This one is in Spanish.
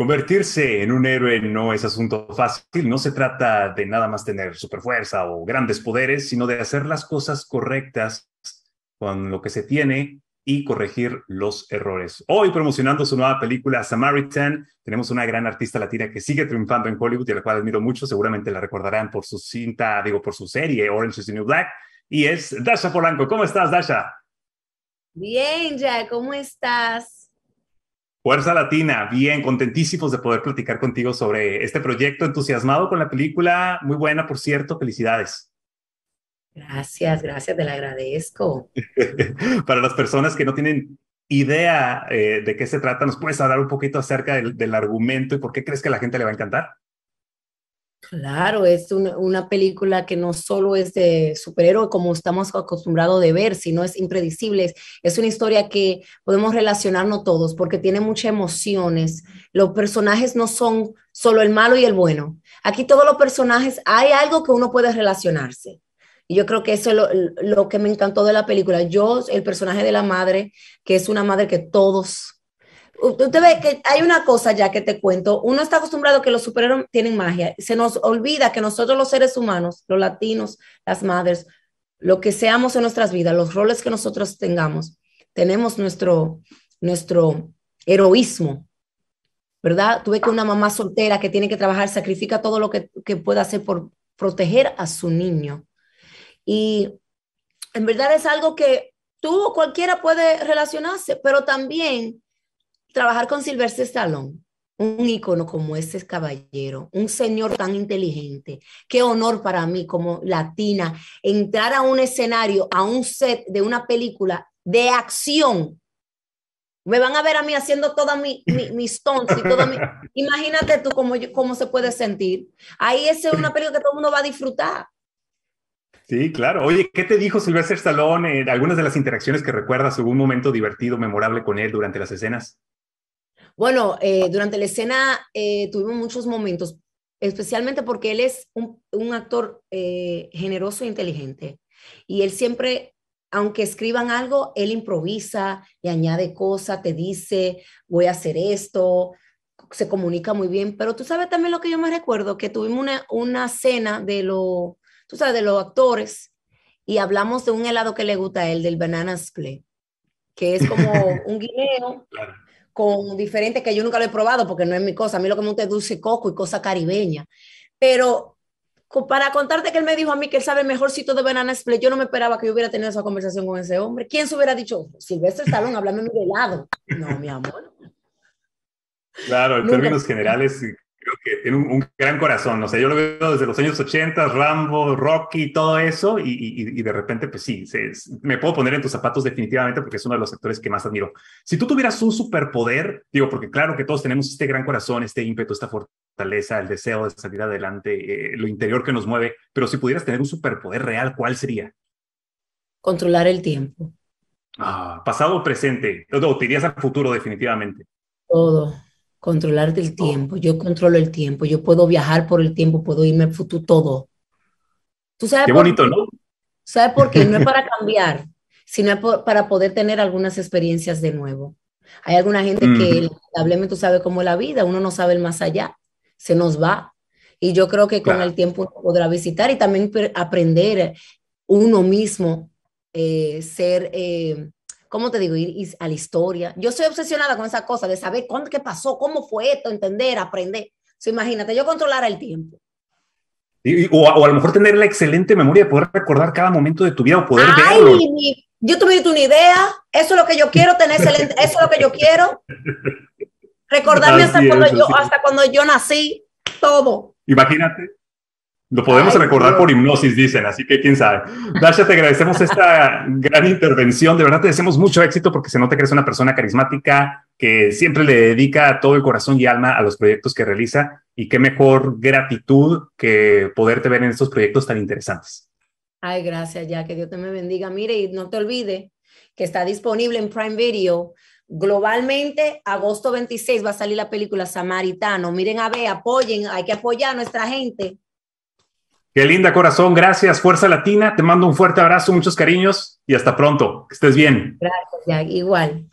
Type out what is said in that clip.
Convertirse en un héroe no es asunto fácil, no se trata de nada más tener fuerza o grandes poderes, sino de hacer las cosas correctas con lo que se tiene y corregir los errores. Hoy promocionando su nueva película Samaritan, tenemos una gran artista latina que sigue triunfando en Hollywood y a la cual admiro mucho, seguramente la recordarán por su cinta, digo, por su serie Orange is the New Black, y es Dasha Polanco. ¿Cómo estás, Dasha? Bien, ya, ¿cómo estás? Fuerza Latina, bien, contentísimos de poder platicar contigo sobre este proyecto, entusiasmado con la película, muy buena, por cierto, felicidades. Gracias, gracias, te la agradezco. Para las personas que no tienen idea eh, de qué se trata, ¿nos puedes hablar un poquito acerca del, del argumento y por qué crees que a la gente le va a encantar? Claro, es una, película que no solo es de superhéroe como estamos acostumbrados de ver, sino es impredecible. Es, una historia que podemos relacionarnos todos porque tiene muchas emociones. Los personajes no son solo el malo y el bueno. Aquí todos los personajes hay algo que uno puede relacionarse. Y yo creo que eso es lo, lo que me encantó de la película. Yo, el personaje de la madre, que es una madre que todos Usted ve que hay una cosa ya que te cuento. Uno está acostumbrado a que los superhéroes tienen magia. Se nos olvida que nosotros los seres humanos, los latinos, las madres, lo que seamos en nuestras vidas, los roles que nosotros tengamos, tenemos nuestro, nuestro heroísmo, ¿verdad? Tuve que una mamá soltera que tiene que trabajar sacrifica todo lo que, que pueda hacer por proteger a su niño. Y en verdad es algo que tú o cualquiera puede relacionarse, pero también trabajar con Sylvester Stallone, un ícono como este caballero, un señor tan inteligente, qué honor para mí como latina entrar a un escenario, a un set de una película de acción. Me van a ver a mí haciendo todas mis tons y Imagínate tú cómo, cómo se puede sentir. Ahí es una película que todo el mundo va a disfrutar. Sí, claro. Oye, ¿qué te dijo Sylvester Stallone en algunas de las interacciones que recuerdas? algún un momento divertido, memorable con él durante las escenas? Bueno, eh, durante la escena eh, tuvimos muchos momentos, especialmente porque él es un, actor eh, generoso e inteligente. Y él siempre, aunque escriban algo, él improvisa, y añade cosas, te dice, voy a hacer esto, se comunica muy bien. Pero tú sabes también lo que yo me recuerdo, que tuvimos una, una cena de, lo, tú sabes, de los actores y hablamos de un helado que le gusta a él, del banana split, que es como un guineo con diferentes que yo nunca lo he probado porque no es mi cosa. A mí lo que me gusta es dulce coco y cosa caribeña. Pero para contarte que él me dijo a mí que él sabe mejor si sitio de banana split, yo no me esperaba que yo hubiera tenido esa conversación con ese hombre. ¿Quién se hubiera dicho, Silvestre salón háblame de lado No, mi amor. Claro, en términos generales, creo que tiene un, gran corazón. O sea, yo lo veo desde los años 80, Rambo, Rocky, todo eso, y, de repente, pues sí, me puedo poner en tus zapatos definitivamente porque es uno de los actores que más admiro. Si tú tuvieras un superpoder, digo, porque claro que todos tenemos este gran corazón, este ímpetu, esta fortaleza, el deseo de salir adelante, eh, lo interior que nos mueve, pero si pudieras tener un superpoder real, ¿cuál sería? Controlar el tiempo. Ah, pasado o presente. todo no, al futuro definitivamente. Todo controlar el oh. tiempo. Yo controlo el tiempo. Yo puedo viajar por el tiempo, puedo irme al futuro, todo. ¿Tú sabes qué bonito, ¿no? ¿Sabes por qué? No es para cambiar, sino para poder tener algunas experiencias de nuevo. Hay alguna gente que lamentablemente tú sabes cómo es la vida, uno no sabe el más allá, se nos va. Y yo creo que con el tiempo uno podrá visitar y también aprender uno mismo, eh, ser eh, ¿cómo te digo? Ir, a la historia. Yo soy obsesionada con esa cosa de saber cuándo, qué pasó, cómo fue esto, entender, aprender. So, imagínate, yo controlara el tiempo. o, a, lo mejor tener la excelente memoria de poder recordar cada momento de tu vida o poder verlo. yo tuve una idea, eso es lo que yo quiero, tener excelente, eso es lo que yo quiero. Recordarme cuando, yo, hasta cuando yo nací, todo. Imagínate, lo podemos recordar por hipnosis, dicen, así que quién sabe. Dasha, te agradecemos esta gran intervención. De verdad, te deseamos mucho éxito porque se nota que eres una persona carismática que siempre le dedica todo el corazón y alma a los proyectos que realiza. Y qué mejor gratitud que poderte ver en estos proyectos tan interesantes. Ay, gracias, ya que Dios te me bendiga. Mire, y no te olvides que está disponible en Prime Video. Globalmente, agosto 26 va a salir la película Samaritano. Miren a ver, apoyen, hay que apoyar a nuestra gente. Qué linda corazón, gracias, Fuerza Latina, te mando un fuerte abrazo, muchos cariños y hasta pronto, que estés bien. Gracias, Jack, igual.